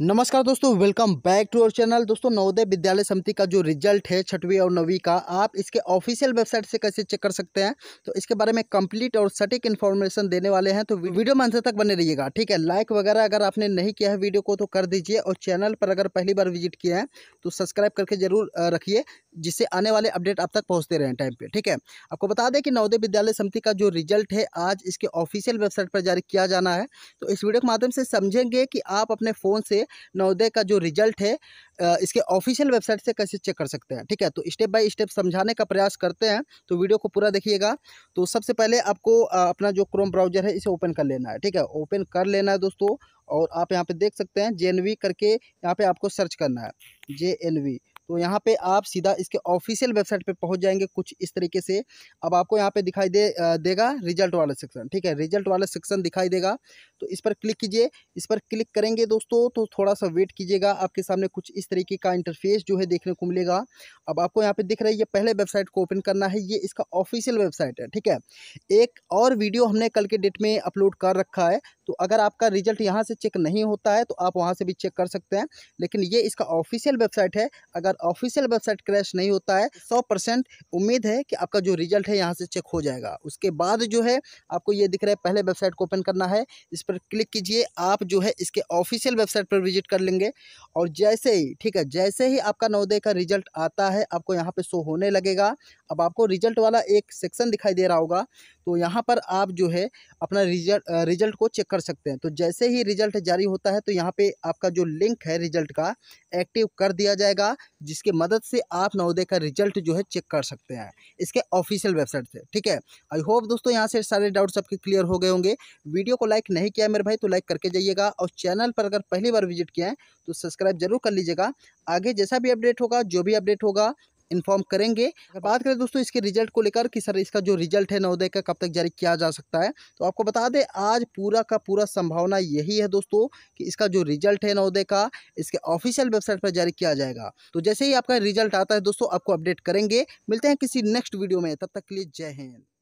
नमस्कार दोस्तों welcome back to our channel दोस्तों नवोदय विद्यालय समिति का जो रिजल्ट है छठवीं और नवीं का आप इसके ऑफिशियल वेबसाइट से कैसे चेक कर सकते हैं तो इसके बारे में कंप्लीट और सटीक इन्फॉर्मेशन देने वाले हैं तो वीडियो में अंत तक बने रहिएगा ठीक है लाइक वगैरह अगर आपने नहीं किया है वीडियो को तो कर दीजिए और चैनल पर अगर पहली बार विजिट किया है तो सब्सक्राइब करके जरूर रखिए जिससे आने वाले अपडेट आप तक पहुँचते रहें टाइम पर ठीक है आपको बता दें कि नवोदय विद्यालय समिति का जो रिजल्ट है आज इसके ऑफिशियल वेबसाइट पर जारी किया जाना है तो इस वीडियो के माध्यम से समझेंगे कि आप अपने फ़ोन से लिए नवोदय का जो रिजल्ट है इसके ऑफिशियल वेबसाइट से कैसे चेक कर सकते हैं ठीक है तो स्टेप बाय स्टेप समझाने का प्रयास करते हैं तो वीडियो को पूरा देखिएगा तो सबसे पहले आपको अपना जो क्रोम ब्राउजर है इसे ओपन कर लेना है ठीक है ओपन कर लेना है दोस्तों और आप यहाँ पे देख सकते हैं जे करके यहाँ पे आपको सर्च करना है जे तो यहाँ पे आप सीधा इसके ऑफिशियल वेबसाइट पे पहुँच जाएंगे कुछ इस तरीके से अब आपको यहाँ पे दिखाई दे देगा रिजल्ट वाला सेक्शन ठीक है रिजल्ट वाला सेक्शन दिखाई देगा तो इस पर क्लिक कीजिए इस पर क्लिक करेंगे दोस्तों तो थोड़ा सा वेट कीजिएगा आपके सामने कुछ इस तरीके का इंटरफेस जो है देखने को मिलेगा अब आपको यहाँ पे दिख रहा है ये पहले वेबसाइट को ओपन करना है ये इसका ऑफिशियल वेबसाइट है ठीक है एक और वीडियो हमने कल के डेट में अपलोड कर रखा है तो अगर आपका रिजल्ट यहाँ से चेक नहीं होता है तो आप वहाँ से भी चेक कर सकते हैं लेकिन ये इसका ऑफिशियल वेबसाइट है अगर ऑफिशियल वेबसाइट क्रैश नहीं होता है तो सौ परसेंट उम्मीद है कि आपका जो रिजल्ट है यहाँ से चेक हो जाएगा उसके बाद जो है आपको ये दिख रहा है पहले वेबसाइट को ओपन करना है इस पर क्लिक कीजिए आप जो है इसके ऑफिशियल वेबसाइट पर विजिट कर लेंगे और जैसे ही ठीक है जैसे ही आपका नवोदय का रिजल्ट आता है आपको यहाँ पर शो होने लगेगा अब आपको रिजल्ट वाला एक सेक्शन दिखाई दे रहा होगा तो यहाँ पर आप जो है अपना रिजल्ट रिजल्ट को चेक कर सकते हैं तो जैसे ही रिजल्ट जारी होता है तो यहाँ पे आपका जो लिंक है रिजल्ट का एक्टिव कर दिया जाएगा जिसके मदद से आप नवोदय का रिजल्ट जो है चेक कर सकते हैं इसके ऑफिशियल वेबसाइट से ठीक है आई होप दोस्तों यहाँ से सारे डाउट सबके क्लियर हो गए होंगे वीडियो को लाइक नहीं किया मेरे भाई तो लाइक करके जाइएगा और चैनल पर अगर पहली बार विजिट किया है तो सब्सक्राइब जरूर कर लीजिएगा आगे जैसा भी अपडेट होगा जो भी अपडेट होगा इन्फॉर्म करेंगे अगर बात करें दोस्तों इसके रिजल्ट को लेकर कि सर इसका जो रिजल्ट है नवोदय का कब तक जारी किया जा सकता है तो आपको बता दें आज पूरा का पूरा संभावना यही है दोस्तों कि इसका जो रिजल्ट है नवोदय का इसके ऑफिशियल वेबसाइट पर जारी किया जाएगा तो जैसे ही आपका रिजल्ट आता है दोस्तों आपको अपडेट करेंगे मिलते हैं किसी नेक्स्ट वीडियो में तब तक के लिए जय हिंद